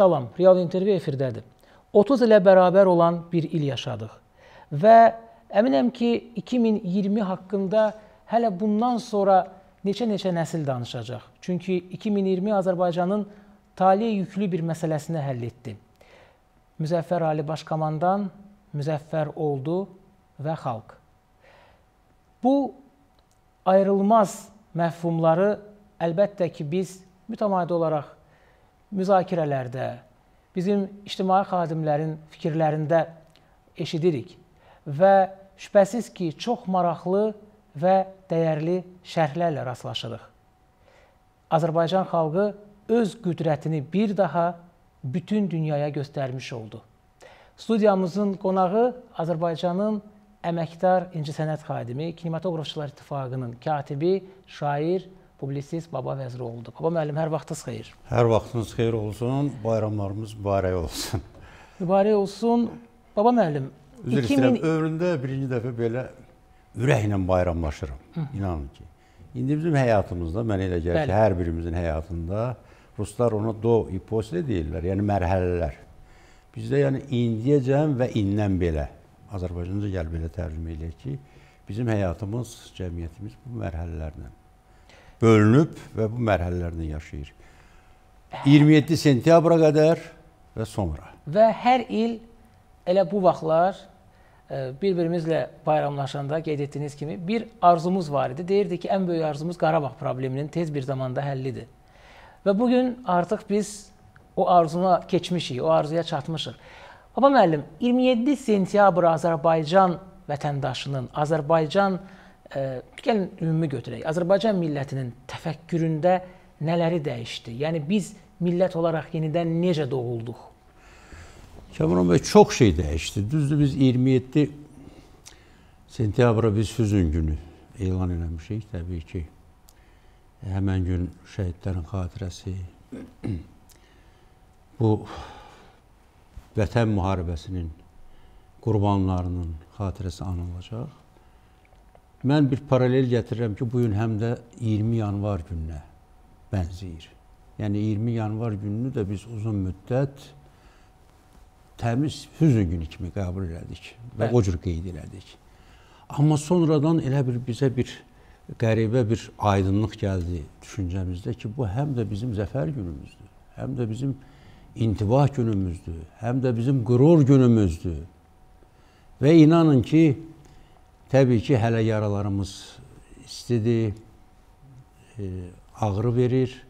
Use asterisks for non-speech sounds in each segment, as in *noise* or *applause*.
Salam, Real İntervyu efirdədir. 30 ilə bərabər olan bir il yaşadıq və əminəm ki, 2020 haqqında hələ bundan sonra neçə-neçə nəsil danışacaq. Çünki 2020 Azərbaycanın taliyə yüklü bir məsələsini həll etdi. Müzəffər Ali Baş Komandan müzəffər oldu və xalq. Bu ayrılmaz məfhumları əlbəttə ki, biz mütəmadi olaraq müzakirələrdə, bizim ictimai xadimlərin fikirlərində eşidirik və şübhəsiz ki, çox maraqlı və dəyərli şərhlərlə rastlaşırıq. Azərbaycan xalqı öz qüdrətini bir daha bütün dünyaya göstərmiş oldu. Studiyamızın qonağı Azərbaycanın əməkdar incəsənət xadimi, Kinematoqrafçılar İttifaqının katibi, şair publisist Baba Vəziroğludur. Baba müəllim, hər vaxtınız xeyir. Hər vaxtınız xeyir olsun. Bayramlarımız mübarək olsun. Mübarək olsun. Baba müəllim, Üzr 2000... istəyirəm, ömrümdə birinci dəfə belə ürəklə bayramlaşıram. Hı. İnanın ki. İndi bizim həyatımızda, mənə elə gəlir ki, hər birimizin həyatında ruslar ona do ipose deyirlər, yəni mərhələlər. Bizdə yəni indiyəcən və indən belə, Azərbaycanca gəl belə tərcümə eləyək ki, bizim həyatımız, cəmiyyətimiz bu mərhələlərlə bölünüb və bu mərhələlərini yaşayır. 27 sentyabra qədər və sonra. Və hər il elə bu vaxtlar e, bir-birimizlə bayramlaşanda qeyd etdiyiniz kimi bir arzumuz var idi. Deyirdi ki, ən böyük arzumuz Qarabağ probleminin tez bir zamanda həllidir. Və bu gün artıq biz o arzuna keçmişik, o arzuya çatmışıq. Baba müəllim, 27 sentyabr Azərbaycan vətəndaşının, Azərbaycan vətəndaşının Gəlin ümumi götürək. Azərbaycan millətinin təfəkküründə nələri dəyişdi? Yəni biz millət olaraq yenidən necə doğulduq? Kəmran bəy, çox şey dəyişdi. Düzdür, biz 27 sentyabra biz hüzün günü elan eləmişik. Təbii ki, həmən gün şəhidlərin xatirəsi *clears throat* bu vətən müharibəsinin qurbanlarının xatirəsi anılacaq. Mən bir paralel gətirirəm ki, bu gün həm də 20 yanvar gününə bənzəyir. Yəni 20 yanvar gününü də biz uzun müddət təmiz hüzün günü kimi qəbul elədik və Bəli. o cür qeyd elədik. Amma sonradan elə bir bizə bir qəribə bir aydınlıq gəldi düşüncəmizdə ki, bu həm də bizim zəfər günümüzdür, həm də bizim intibah günümüzdür, həm də bizim qürur günümüzdür. Və inanın ki, Təbii ki, hələ yaralarımız istidir, e, ağrı verir.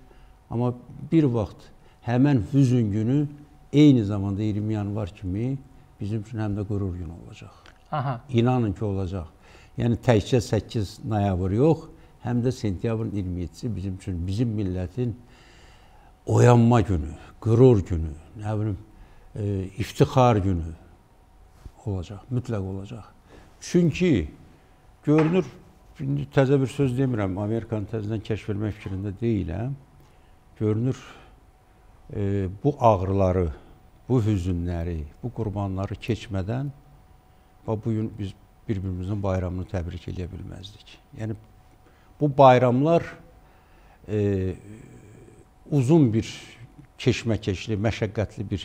Amma bir vaxt həmən hüzün günü eyni zamanda 20 yanvar kimi bizim üçün həm də qürur günü olacaq. Aha. İnanın ki, olacaq. Yəni təkcə 8 noyabr yox, həm də sentyabrın 27-si bizim üçün bizim millətin oyanma günü, qürur günü, nə bilim, e, iftixar günü olacaq, mütləq olacaq. Çünki görünür, indi təzə bir söz demirəm, Amerikanı təzədən kəşf etmək fikrində deyiləm. Görünür, e, bu ağrıları, bu hüzünləri, bu qurbanları keçmədən bax bu gün biz bir-birimizin bayramını təbrik edə bilməzdik. Yəni bu bayramlar e, uzun bir keşməkeşli, məşəqqətli bir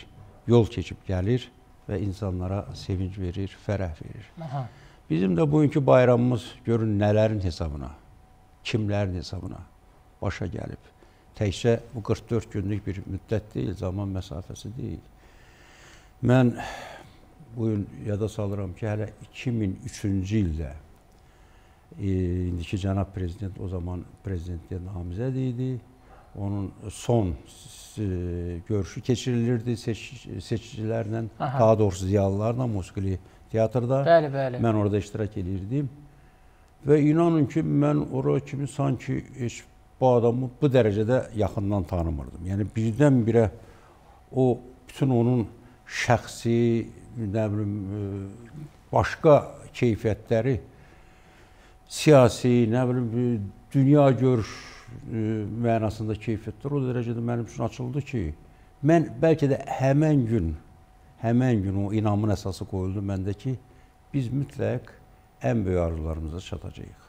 yol keçib gəlir və insanlara sevinc verir, fərəh verir. Aha. Bizim də bugünkü bayramımız görün nələrin hesabına, kimlərin hesabına başa gəlib. Təkcə bu 44 günlük bir müddət deyil, zaman məsafəsi deyil. Mən bu gün yada salıram ki, hələ 2003-cü ildə e, indiki cənab prezident o zaman prezidentliyə namizəd idi. Onun son e, görüşü keçirilirdi seç, seçicilərlə, Aha. daha doğrusu ziyalılarla musiqili teatrda. Bəli, bəli. Mən orada iştirak edirdim. Və inanın ki, mən ora kimi sanki heç bu adamı bu dərəcədə yaxından tanımırdım. Yəni birdən-birə o bütün onun şəxsi, nə bilim, e, başqa keyfiyyətləri siyasi, nə bilim, e, dünya görüş e, mənasında keyfiyyətlər o dərəcədə mənim üçün açıldı ki, mən bəlkə də həmən gün həmən gün o inamın əsası qoyuldu məndə ki, biz mütləq ən böyük arzularımıza çatacağıq.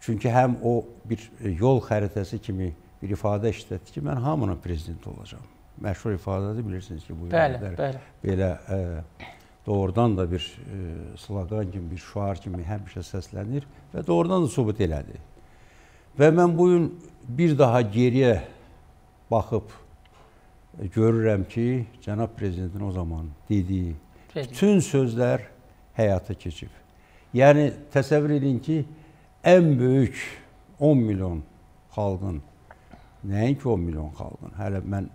Çünki həm o bir yol xəritəsi kimi bir ifadə işlətdi ki, mən hamının prezidenti olacağam. Məşhur ifadədir, bilirsiniz ki, bu bəli, qədər bəli. belə ə, e, doğrudan da bir ə, e, slogan kimi, bir şuar kimi həmişə səslənir və doğrudan da sübut elədi. Və mən bu gün bir daha geriyə baxıb görürəm ki, cənab prezidentin o zaman dediyi Prezident. bütün sözlər həyata keçib. Yəni təsəvvür edin ki, ən böyük 10 milyon xalqın nəinki 10 milyon xalqın, hələ mən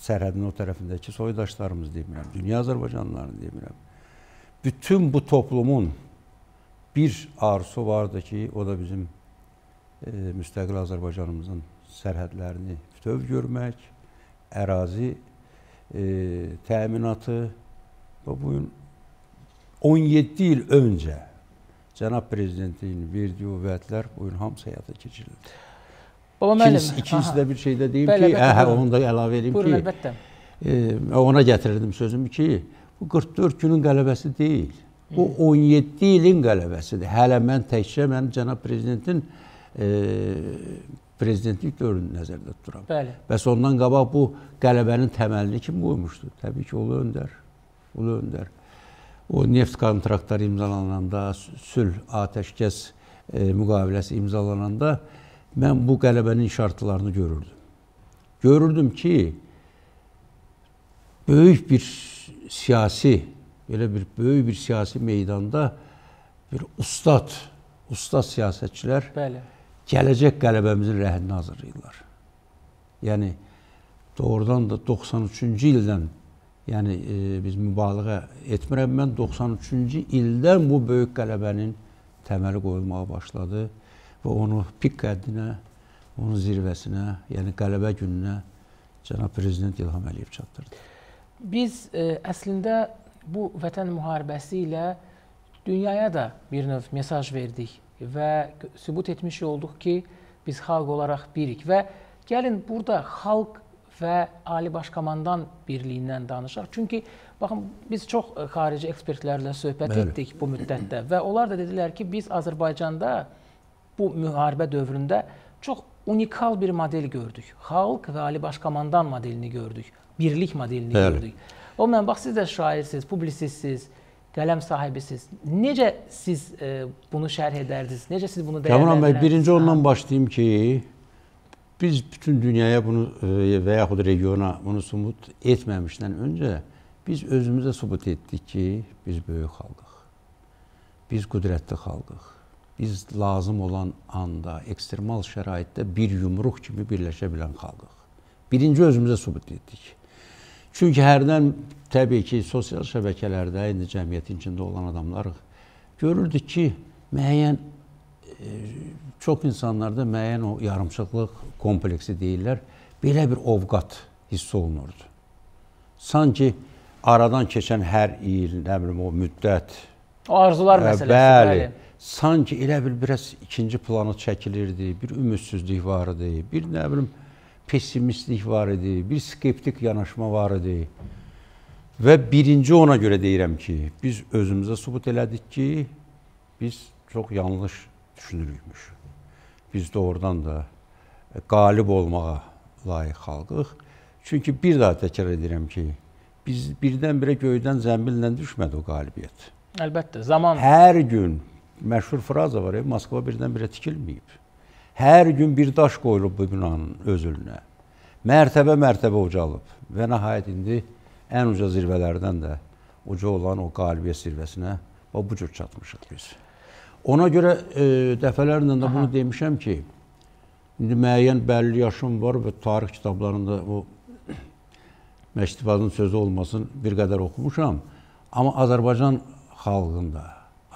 sərhədin o tərəfindəki soydaşlarımız demirəm, dünya Azərbaycanlılarını demirəm. Bütün bu toplumun bir arzusu vardı ki, o da bizim e, müstəqil Azərbaycanımızın sərhədlərini bütöv görmək, ərazi e, təminatı və bu gün 17 il öncə cənab prezidentin verdiyi o vədlər bu gün hamısı həyata keçirildi. Baba müəllim, ikincisi, ikincisi də bir şey də deyim bəli, ki, bəli, hə, onu da əlavə edeyim buyurun, ki, əlbəttə. E, ona gətirirdim sözümü ki, bu 44 günün qələbəsi deyil. Bu 17 hmm. ilin qələbəsidir. Hələ mən təkcə mən cənab prezidentin e, prezidentlik dövrünü nəzərdə tuturam. Bəli. Bəs ondan qabaq bu qələbənin təməlini kim qoymuşdu? Təbii ki, Ulu Öndər. Ulu Öndər. O neft kontraktları imzalananda, sülh, atəşkəs e, müqaviləsi imzalananda mən bu qələbənin şərtlərini görürdüm. Görürdüm ki, böyük bir siyasi, belə bir böyük bir siyasi meydanda bir ustad, ustad siyasətçilər Bəli gələcək qələbəmizin rəhini hazırlayırlar. Yəni, doğrudan da 93-cü ildən, yəni e, biz mübaliğə etmirəm, mən 93-cü ildən bu böyük qələbənin təməli qoyulmağa başladı və onu pik qəddinə, onun zirvəsinə, yəni qələbə gününə cənab Prezident İlham Əliyev çatdırdı. Biz e, əslində bu vətən müharibəsi ilə dünyaya da bir növ mesaj verdik və sübut etmiş olduq ki, biz xalq olaraq birik və gəlin burada xalq və Ali Baş Komandan birliyindən danışaq. Çünki baxın biz çox e, xarici ekspertlərlə söhbət Bəli. etdik bu müddətdə və onlar da dedilər ki, biz Azərbaycanda bu müharibə dövründə çox unikal bir model gördük. Xalq və Ali Baş Komandan modelini gördük. Birlik modelini Bəli. gördük. O mən bax siz də şairsiniz, publisistsiniz qələm sahibisiz. Necə siz e, bunu şərh edərdiniz? Necə siz bunu dəyərləndirirdiniz? Kamran bəy, birinci ondan başlayım ki, biz bütün dünyaya bunu e, və yaxud regiona bunu sübut etməmişdən öncə biz özümüzə sübut etdik ki, biz böyük xalqıq. Biz qüdrətli xalqıq. Biz lazım olan anda, ekstremal şəraitdə bir yumruq kimi birləşə bilən xalqıq. Birinci özümüzə sübut etdik. Çünki hərdən təbii ki, sosial şəbəkələrdə indi cəmiyyətin içində olan adamlarıq. Görürdük ki, müəyyən e, çox insanlarda müəyyən o yarımçıqlıq kompleksi deyirlər, belə bir ovqat hiss olunurdu. Sanki aradan keçən hər il, nə bilim o müddət, o arzular e, məsələsi, bəli. bəli. Sanki elə bil biraz ikinci plana çəkilirdi, bir ümidsizlik var idi, bir nə bilim pessimistlik var idi, bir skeptik yanaşma var idi. Və birinci ona görə deyirəm ki, biz özümüzə sübut elədik ki, biz çox yanlış düşünürükmüş. Biz doğrudan da e, qalib olmağa layiq xalqıq. Çünki bir daha təkrar edirəm ki, biz birdən-birə göydən zəmbillə düşmədi o qalibiyyət. Əlbəttə, zaman... Hər gün, məşhur fraza var, Moskva birdən-birə tikilməyib. Hər gün bir daş qoyulub bu binanın özülünə. Mərtəbə-mərtəbə ucalıb və nəhayət indi ən uca zirvələrdən də uca olan o qalibiyyət zirvəsinə və bu cür çatmışıq biz. Ona görə e, dəfələrlə də bunu demişəm ki, indi müəyyən bəlli yaşım var və tarix kitablarında o *coughs* Məktibazın sözü olmasın, bir qədər oxumuşam. Amma Azərbaycan xalqında,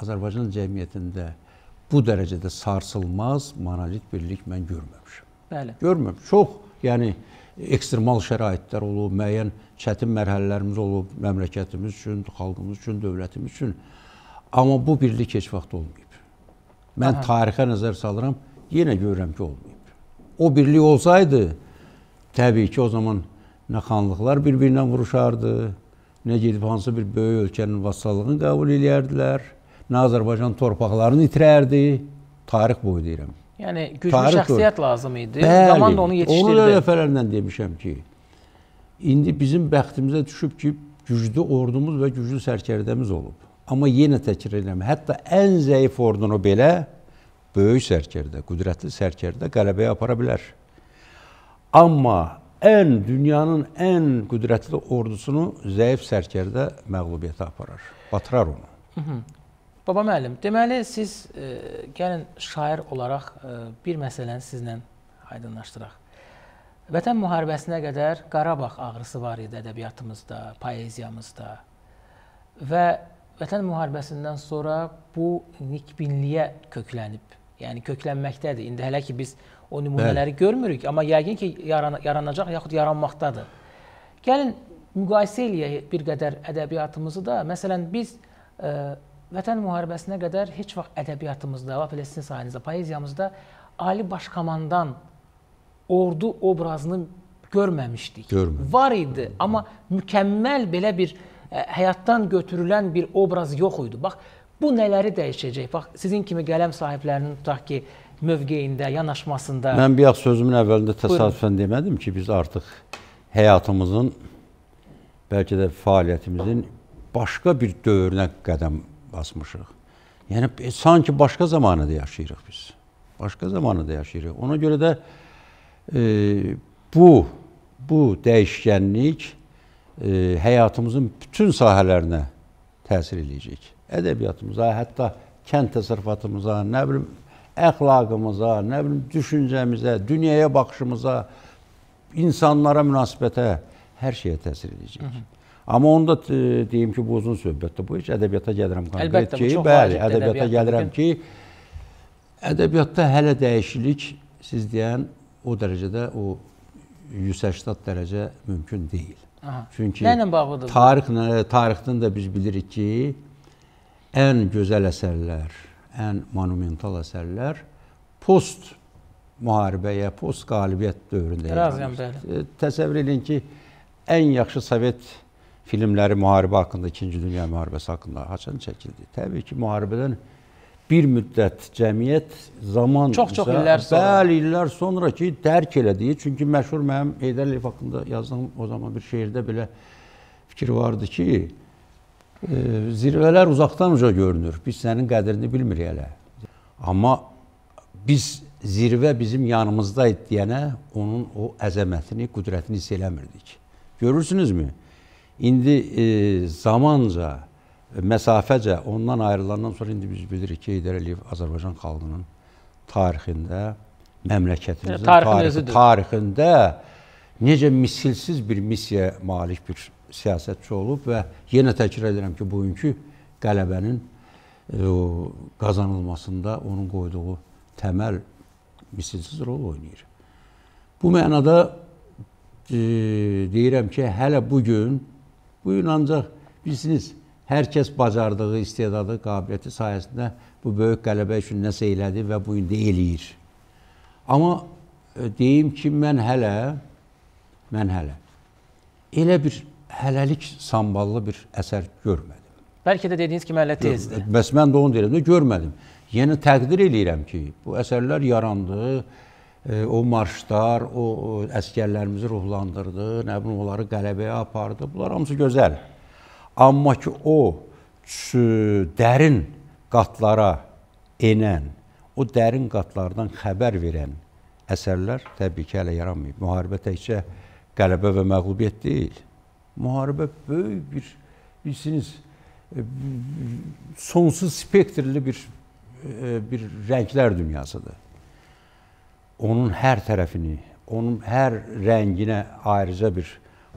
Azərbaycan cəmiyyətində bu dərəcədə sarsılmaz monolit birlik mən görməmişəm. Bəli. Görməm. Çox, yəni ekstremal şəraitlər olub, müəyyən çətin mərhələlərimiz olub məmləkətimiz üçün, xalqımız üçün, dövlətimiz üçün. Amma bu birlik heç vaxt olmayıb. Mən Aha. tarixə nəzər salıram, yenə görürəm ki, olmayıb. O birlik olsaydı, təbii ki, o zaman nə xanlıqlar bir-birinə vuruşardı, nə gedib hansı bir böyük ölkənin vasallığını qəbul edərdilər nə Azərbaycan torpaqlarını itirərdi. Tarix boyu deyirəm. Yəni güclü Tarix şəxsiyyət boyu. lazım idi. Bəli, Zamanda onu yetişdirdi. Onu dəfələrlə demişəm ki, indi bizim bəxtimizə düşüb ki, güclü ordumuz və güclü sərkərdəmiz olub. Amma yenə təkrar edirəm, hətta ən zəif ordunu belə böyük sərkərdə, qüdrətli sərkərdə qələbəyə apara bilər. Amma ən dünyanın ən qüdrətli ordusunu zəif sərkərdə məğlubiyyətə aparar, batırar onu. Hı -hı. Baba müəllim, deməli siz e, gəlin şair olaraq e, bir məsələni sizlə aydınlaşdıraq. Vətən müharibəsinə qədər Qarabağ ağrısı var idi ədəbiyyatımızda, poeziyamızda. Və Vətən müharibəsindən sonra bu nikbinliyə köklənib. Yəni köklənməkdədir. İndi hələ ki biz o nümunələri Bəli. görmürük, amma yəqin ki yaran yaranacaq yaxud yaranmaqdadır. Gəlin müqayisə eləyək bir qədər ədəbiyyatımızı da. Məsələn biz ə, e, Vətən müharibəsinə qədər heç vaxt ədəbiyyatımızda, lap elə sizin sayənizdə, poeziyamızda ali baş komandan ordu obrazını görməmişdik. Görməmişdik. Var idi, Görməmişdik. amma mükəmməl belə bir ə, e, həyatdan götürülən bir obraz yox idi. Bax, bu nələri dəyişəcək? Bax, sizin kimi qələm sahiblərinin tutaq ki, mövqeyində, yanaşmasında. Mən bayaq sözümün əvvəlində təsadüfən Buyurun. demədim ki, biz artıq həyatımızın bəlkə də fəaliyyətimizin başqa bir dövrünə qədəm basmışıq. Yəni e, sanki başqa zamanədə yaşayırıq biz. Başqa zamanədə yaşayırıq. Ona görə də e, bu bu dəyişkənlik e, həyatımızın bütün sahələrinə təsir eləyəcək. Ədəbiyyatımıza, hətta kənd təsərrüfatımıza, nə bilim əxlaqımıza, nə bilim düşüncəmizə, dünyaya baxışımıza, insanlara münasibətə hər şeyə təsir edəcək. Hı -hı. Amma onu da deyim ki, bu uzun söhbətdir. Bu iş ədəbiyyata gəlirəm konkret Əlbəttə, ki, bəli, ədəbiyyata gəlirəm ki, ədəbiyyatda hələ dəyişiklik siz deyən o dərəcədə o 180 dərəcə mümkün deyil. Aha. Çünki nə ilə bağlıdır? Tarixlə tarixdən də biz bilirik ki, ən gözəl əsərlər, ən monumental əsərlər post müharibəyə, post qalibiyyət dövründə yaranır. Təsəvvür edin ki, ən yaxşı Sovet filmləri müharibə haqqında, 2-ci dünya müharibəsi haqqında haçan çəkildi? Təbii ki, müharibədən bir müddət cəmiyyət zaman çox-çox illər sonra bəli illər sonra ki dərk elədiyi çünki məşhur mənim Heydər Əliyev haqqında yazdığım o zaman bir şeirdə belə fikir vardı ki e, zirvələr uzaqdan uca görünür. Biz sənin qədrini bilmirik hələ. Amma biz zirvə bizim yanımızda idi deyənə onun o əzəmətini, qüdrətini hiss eləmirdik. Görürsünüzmü? İndi e, zamanca, e, məsafəcə ondan ayrılandan sonra indi biz bilirik ki, Heydər Əliyev Azərbaycan xalqının tarixində, məmləkətimizin tarixi, tarixində necə misilsiz bir missiyaya malik bir siyasətçi olub və yenə təkrar edirəm ki, bugünkü qələbənin e, o, qazanılmasında onun qoyduğu təməl misilsiz rol oynayır. Bu mənada e, deyirəm ki, hələ bu gün Bu gün ancaq bilirsiniz, hər kəs bacardığı, istedadı, qabiliyyəti sayəsində bu böyük qələbə üçün nəsə elədi və bu gün də eləyir. Amma e, deyim ki, mən hələ mən hələ elə bir hələlik samballı bir əsər görmədim. Bəlkə də dediyiniz kimi hələ tezdir. Bəs mən də onu deyirəm, görmədim. Yəni təqdir eləyirəm ki, bu əsərlər yarandı, o marşlar, o, o əskərlərimizi ruhlandırdı, nə bilim onları qələbəyə apardı. Bunlar hamısı gözəl. Amma ki o dərin qatlara enən, o dərin qatlardan xəbər verən əsərlər təbii ki hələ yaranmayıb. Müharibə təkcə qələbə və məğlubiyyət deyil. Müharibə böyük bir bilirsiniz e, sonsuz spektrli bir e, bir rənglər dünyasıdır onun hər tərəfini, onun hər rənginə ayrıca bir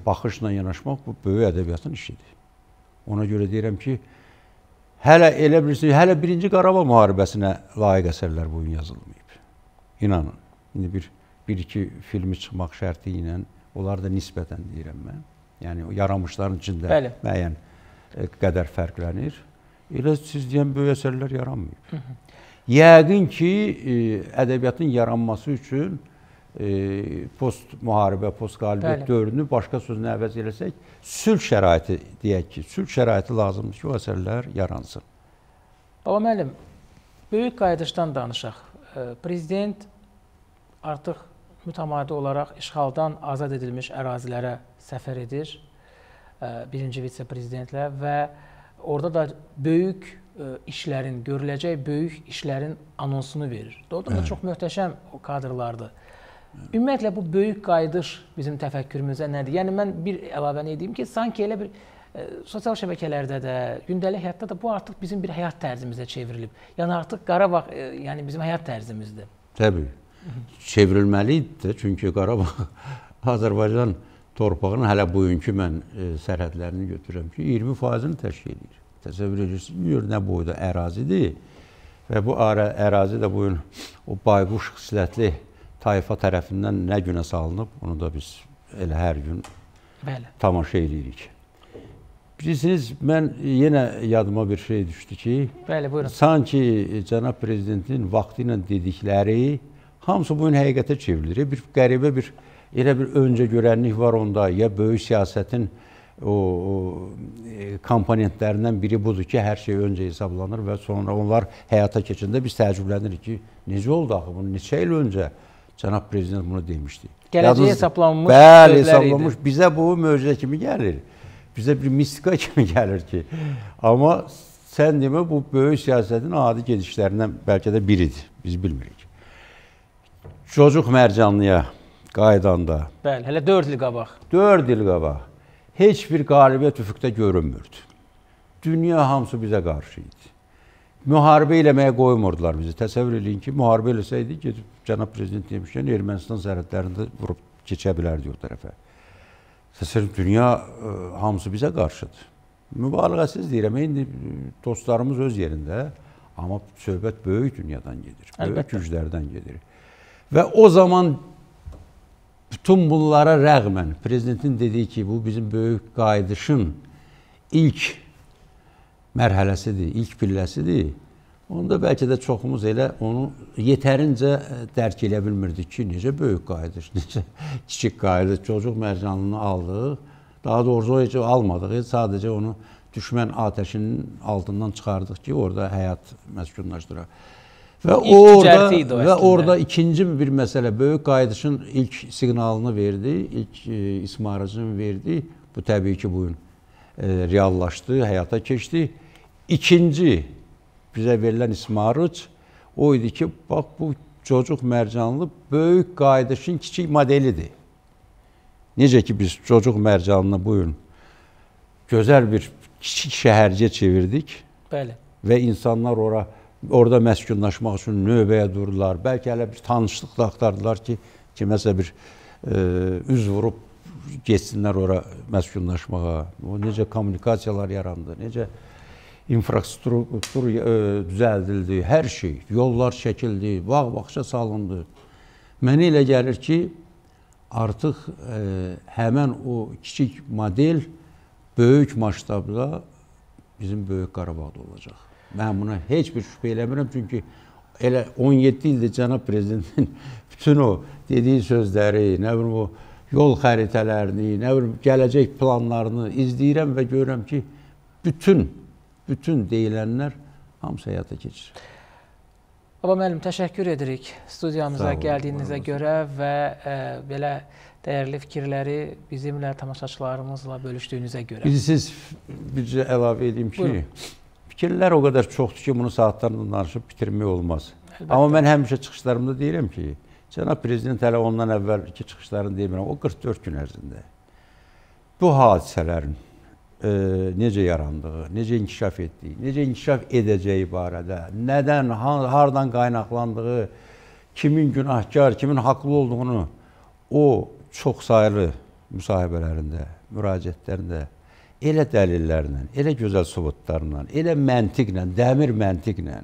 baxışla yanaşmaq bu böyük ədəbiyyatın işidir. Ona görə deyirəm ki, hələ elə bilirsiniz, hələ 1-ci Qarabağ müharibəsinə layiq əsərlər bu gün yazılmayıb. İnanın. İndi bir bir iki filmi çıxmaq şərti ilə onlar da nisbətən deyirəm mən. Yəni yaranmışların içində Bəli. müəyyən e, qədər fərqlənir. Elə siz deyən böyük əsərlər yaranmayıb. Hı -hı. Yəqin ki, e, ədəbiyyatın yaranması üçün e, post müharibə, post qalibiyyət dövrünü başqa sözünə əvəz eləsək, sülh şəraiti deyək ki, sülh şəraiti lazımdır ki, o əsərlər yaransın. Baba müəllim, böyük qayıdışdan danışaq. E, prezident artıq mütəmadi olaraq işğaldan azad edilmiş ərazilərə səfər edir birinci vitse-prezidentlə və orada da böyük ə, e, işlərin, görüləcək böyük işlərin anonsunu verir. Doğrudan da çox möhtəşəm o kadrlardır. Ümumiyyətlə bu böyük qayıdış bizim təfəkkürümüzə nədir? Yəni mən bir əlavəni edeyim ki, sanki elə bir ə, e, sosial şəbəkələrdə də, gündəlik həyatda da bu artıq bizim bir həyat tərzimizə çevrilib. Yəni artıq Qarabağ ə, e, yəni bizim həyat tərzimizdir. Təbii. Çevrilməli idi də, çünki Qarabağ *laughs* Azərbaycan torpağının hələ bugünkü mən ə, sərhədlərini götürürəm ki, 20%-ni təşkil edir. Təsəvvür edirsiniz, gör nə boyda ərazidir. Və bu ərazi də bu gün o bayquş xislətli tayfa tərəfindən nə günə salınıb, onu da biz elə hər gün Bəli. tamaşa edirik. Bilirsiniz, mən yenə yadıma bir şey düşdü ki, Bəli, buyurun. sanki cənab prezidentin vaxtı ilə dedikləri hamısı bu gün həqiqətə çevrilir. Bir qəribə bir elə bir öncə görənlik var onda, ya böyük siyasətin o, o e, komponentlərindən biri budur ki, hər şey öncə hesablanır və sonra onlar həyata keçəndə biz təəccüblənirik ki, necə oldu axı bunu, neçə il öncə cənab prezident bunu demişdi. Gələcəyə hesablanmış bəli, hesablanmış. Idi. Bizə bu möcüzə kimi gəlir. Bizə bir mistika *laughs* kimi gəlir ki, amma sən demə bu böyük siyasətin adi gedişlərindən bəlkə də biridir. Biz bilmirik. Cocuq Mərcanlıya qaydanda. Bəli, hələ 4 il qabaq. 4 il qabaq heç bir qalibiyyət üfüqdə görünmürdü. Dünya hamısı bizə qarşı idi. Müharibə eləməyə qoymurdular bizi. Təsəvvür eləyin ki, müharibə eləsəydi, gedib cənab prezident demişkən Ermənistan sərhədlərində vurub keçə bilərdi o tərəfə. Təsəvvür dünya ə, e, hamısı bizə qarşıdır. Mübaliğəsiz deyirəm, indi e, dostlarımız öz yerində, amma söhbət böyük dünyadan gedir, böyük Əlbəttə. güclərdən gedir. Və o zaman Bütün bunlara rəğmən prezidentin dediyi ki, bu bizim böyük qayıdışın ilk mərhələsidir, ilk pilləsidir. Onda bəlkə də çoxumuz elə onu yetərincə dərk edə bilmirdik ki, necə böyük qayıdış, *laughs* necə kiçik qayıdış. Cocuq mərcanını aldıq. Daha doğrusu heç almadıq, sadəcə onu düşmən atəşinin altından çıxardıq ki, orada həyat məskunlaşdıraq. Və ilk orada idi o və orada ikinci bir məsələ böyük qayıdışın ilk siqnalını verdi, ilk e, ismaracını verdi. Bu təbii ki, bu gün e, reallaşdı, həyata keçdi. İkinci bizə verilən ismarıc o idi ki, bax bu cocuq mərcanlı böyük qayıdışın kiçik modelidir. Necə ki biz cocuq mərcanını bu gün gözəl bir kiçik şəhərcə çevirdik. Bəli. Və insanlar ora orada məskunlaşmaq üçün növbəyə durdular. Bəlkə hələ bir tanışlıq da axtardılar ki, kiməsə bir ə, e, üz vurub getsinlər ora məskunlaşmağa. O necə kommunikasiyalar yarandı, necə infrastruktur e, düzəldildi, hər şey, yollar çəkildi, bağ-bağça salındı. Mənə elə gəlir ki, artıq ə, e, həmən o kiçik model böyük məşqabda bizim böyük Qarabağda olacaq. Mən buna heç bir şübhə eləmirəm, çünki elə 17 ildir cənab prezidentin *laughs* bütün o dediyi sözləri, nə bilim o yol xəritələrini, nə bilim gələcək planlarını izləyirəm və görürəm ki, bütün bütün deyilənlər hamısı həyata keçir. Baba müəllim, təşəkkür edirik studiyamıza olun, gəldiyinizə olun. görə və ə, e, belə dəyərli fikirləri bizimlə, tamaşaçılarımızla bölüşdüyünüzə görə. Bilirsiniz, bircə əlavə edeyim ki, Buyurun. Fikirlər o qədər çoxdur ki, bunu saatlarla danışıb bitirmək olmaz. Əlbəttə. Amma mən həmişə çıxışlarımda deyirəm ki, cənab prezident hələ ondan əvvəlki çıxışlarını demirəm, o 44 gün ərzində bu hadisələrin e, necə yarandığı, necə inkişaf etdiyi, necə inkişaf edəcəyi barədə, nədən, hardan qaynaqlandığı, kimin günahkar, kimin haqlı olduğunu o çoxsaylı müsahibələrində, müraciətlərində elə dəlillərlə, elə gözəl sübutlarla, elə məntiqlə, dəmir məntiqlə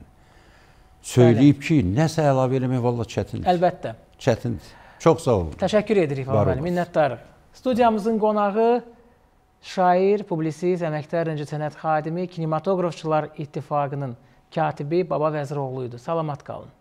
söyləyib ki, nəsə əlavə eləmək valla çətindir. Əlbəttə. Çətindir. Çox sağ olun. Təşəkkür edirik Fahim müəllim, minnətdarıq. Studiyamızın qonağı şair, publisist, əməkdar incəsənət xadimi, kinematoqrafçılar ittifaqının katibi Baba Vəziroğlu idi. Salamat qalın.